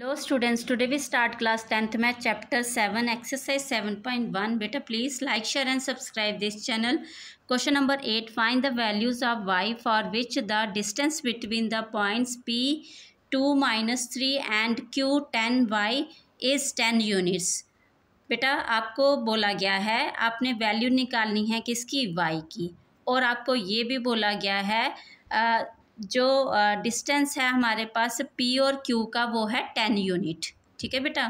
hello students today we start class tenth में chapter seven exercise seven point one बेटा please like share and subscribe this channel question number eight find the values of y for which the distance between the points P two minus three and Q ten y is ten units बेटा आपको बोला गया है आपने value निकालनी है किसकी Y की और आपको ये भी बोला गया है जो डिस्टेंस है हमारे पास पी और क्यू का वो है टेन यूनिट ठीक है बेटा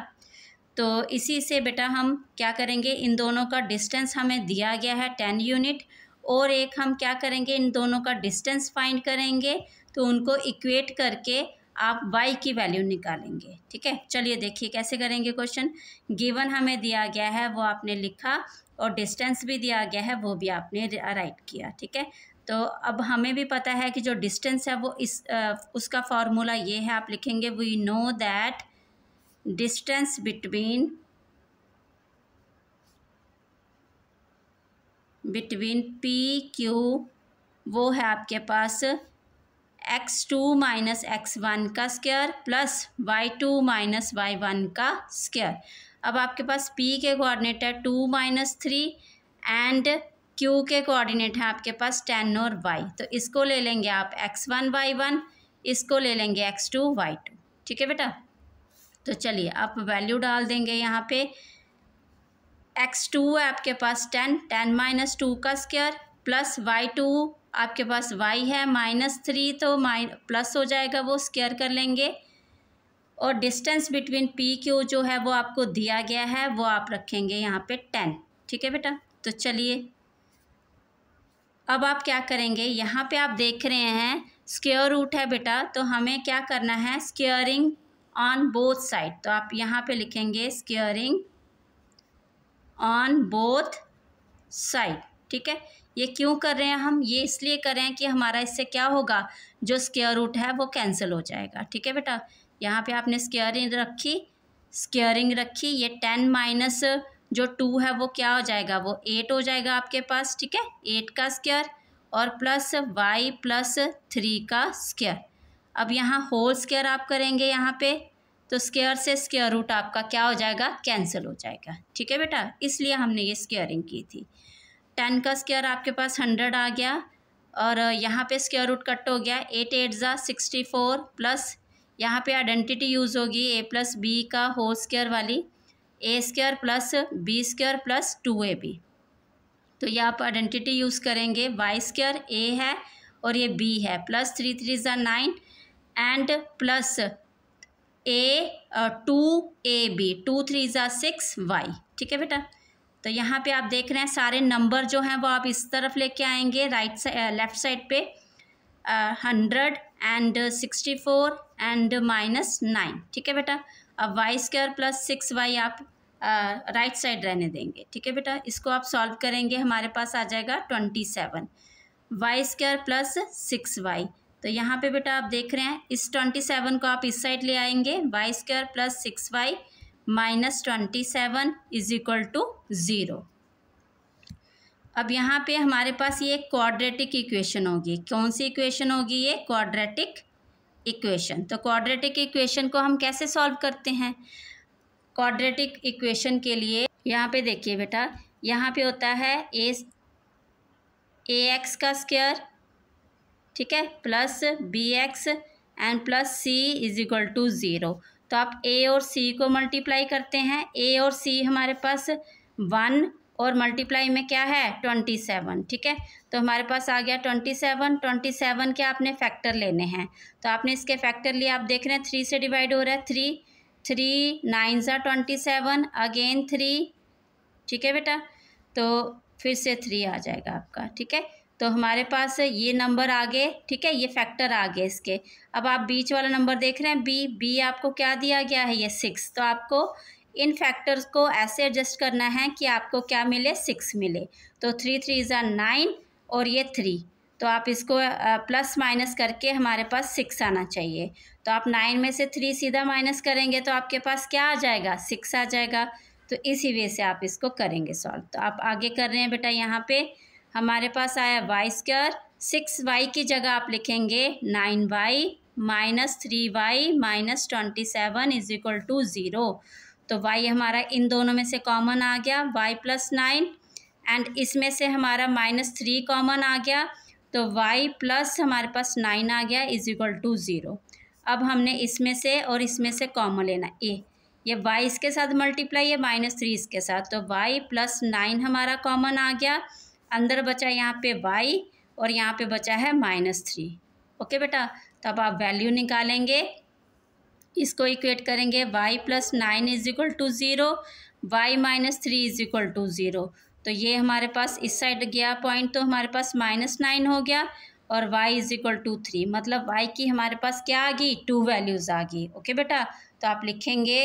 तो इसी से बेटा हम क्या करेंगे इन दोनों का डिस्टेंस हमें दिया गया है टेन यूनिट और एक हम क्या करेंगे इन दोनों का डिस्टेंस फाइंड करेंगे तो उनको इक्वेट करके आप वाई की वैल्यू निकालेंगे ठीक है चलिए देखिए कैसे करेंगे क्वेश्चन गिवन हमें दिया गया है वो आपने लिखा और डिस्टेंस भी दिया गया है वो भी आपने राइट किया ठीक है तो अब हमें भी पता है कि जो डिस्टेंस है वो इस आ, उसका फार्मूला ये है आप लिखेंगे we know that distance between between P Q वो है आपके पास x two minus x one का square plus y two minus y one का स्क्वायर अब आपके पास पी के कोऑर्डिनेट है two minus three and Q के कोऑर्डिनेट हैं आपके पास टेन और वाई तो इसको ले लेंगे आप एक्स वन वाई वन इसको ले लेंगे एक्स टू वाई टू ठीक है बेटा तो चलिए आप वैल्यू डाल देंगे यहाँ पे एक्स टू है आपके पास टेन टेन माइनस टू का स्क्वायर प्लस वाई टू आपके पास वाई है माइनस थ्री तो माइन प्लस हो जाएगा वो स्क्वायर कर लेंगे और डिस्टेंस बिटवीन पी क्यू जो है वो आपको दिया गया है वो आप रखेंगे यहाँ पे टेन ठीक है बेटा तो चलिए अब आप क्या करेंगे यहाँ पे आप देख रहे हैं स्केयर रूट है बेटा तो हमें क्या करना है स्केयरिंग ऑन बोथ साइड तो आप यहाँ पे लिखेंगे स्केयरिंग ऑन बोथ साइड ठीक है ये क्यों कर रहे हैं हम ये इसलिए कर रहे हैं कि हमारा इससे क्या होगा जो स्केयर रूट है वो कैंसिल हो जाएगा ठीक है बेटा यहाँ पे आपने स्केयरिंग रखी स्केयरिंग रखी ये टेन माइनस जो टू है वो क्या हो जाएगा वो एट हो जाएगा आपके पास ठीक है एट का स्क्वायर और प्लस वाई प्लस थ्री का स्क्वायर अब यहाँ होल स्क्वायर आप करेंगे यहाँ पे तो स्क्वायर से स्क्वायर रूट आपका क्या हो जाएगा कैंसिल हो जाएगा ठीक है बेटा इसलिए हमने ये स्क्वायरिंग की थी टेन का स्क्वायर आपके पास हंड्रेड आ गया और यहाँ पे स्क्वायर रूट कट हो गया एट एट ज़ा सिक्सटी फोर प्लस यहाँ पे आइडेंटिटी यूज़ होगी ए प्लस बी का होल स्क्वायर वाली a square plus b square plus two a b तो ये आप आइडेंटिटी यूज़ करेंगे वाई स्क्वायर ए है और ये बी है प्लस थ्री थ्री ज़ा nine and plus a two a b two three ज़ा सिक्स वाई ठीक है बेटा तो यहाँ पे आप देख रहे हैं सारे नंबर जो हैं वो आप इस तरफ लेके आएंगे राइट साइड लेफ़्ट साइड पे hundred and sixty four and minus nine ठीक है बेटा अब y square plus six y आप राइट साइड रहने देंगे ठीक है बेटा इसको आप सॉल्व करेंगे हमारे पास आ जाएगा twenty seven y square plus six y तो यहाँ पे बेटा आप देख रहे हैं इस ट्वेंटी सेवन को आप इस साइड ले आएंगे y square plus six y minus twenty seven is equal to zero अब यहाँ पे हमारे पास ये क्वाड्रेटिक इक्वेशन होगी कौन सी इक्वेशन होगी ये क्वाड्रेटिक इक्वेशन तो क्वाड्रेटिक इक्वेशन को हम कैसे सॉल्व करते हैं क्वाड्रेटिक इक्वेशन के लिए यहाँ पे देखिए बेटा यहाँ पे होता है ए ए एक्स का स्क्वायर ठीक है plus b x and plus c is equal to zero तो आप ए और सी को मल्टीप्लाई करते हैं ए और सी हमारे पास वन और मल्टीप्लाई में क्या है ट्वेंटी सेवन ठीक है तो हमारे पास आ गया ट्वेंटी सेवन ट्वेंटी सेवन के आपने फैक्टर लेने हैं तो आपने इसके फैक्टर लिए आप देख रहे हैं थ्री से डिवाइड हो रहा है थ्री थ्री नाइन ज़ा ट्वेंटी सेवन अगेन थ्री ठीक है बेटा तो फिर से थ्री आ जाएगा आपका ठीक है तो हमारे पास ये नंबर आगे ठीक है ये फैक्टर आगे इसके अब आप बीच वाला नंबर देख रहे हैं बी बी आपको क्या दिया गया है ये सिक्स तो आपको इन फैक्टर्स को ऐसे एडजस्ट करना है कि आपको क्या मिले सिक्स मिले तो थ्री थ्री ज़ा नाइन और ये थ्री तो आप इसको प्लस माइनस करके हमारे पास सिक्स आना चाहिए तो आप नाइन में से थ्री सीधा माइनस करेंगे तो आपके पास क्या आ जाएगा सिक्स आ जाएगा तो इसी वे से आप इसको करेंगे सॉल्व तो आप आगे कर रहे हैं बेटा यहाँ पे हमारे पास आया वाई स्क्वायर सिक्स वाई की जगह आप लिखेंगे nine y minus three y minus twenty seven is equal to zero तो y हमारा इन दोनों में से कॉमन आ गया y प्लस नाइन एंड इसमें से हमारा माइनस थ्री कॉमन आ गया तो y प्लस हमारे पास नाइन आ गया इज इक्वल टू ज़ीरो अब हमने इसमें से और इसमें से कॉमन लेना ए ये y इसके साथ मल्टीप्लाई है माइनस थ्री इसके साथ तो y प्लस नाइन हमारा कॉमन आ गया अंदर बचा यहाँ पे y और यहाँ पे बचा है माइनस थ्री ओके बेटा तो अब आप वैल्यू निकालेंगे इसको इक्वेट करेंगे y plus nine is equal to zero y minus three is equal to zero तो ये हमारे पास इस साइड गया पॉइंट तो हमारे पास माइनस नाइन हो गया और y is equal to three मतलब y की हमारे पास क्या आ गई टू वैल्यूज़ आ गई ओके बेटा तो आप लिखेंगे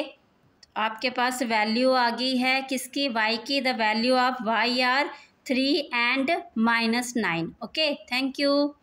आपके पास वैल्यू आ गई है किसकी y की the value of y are three and minus nine okay thank you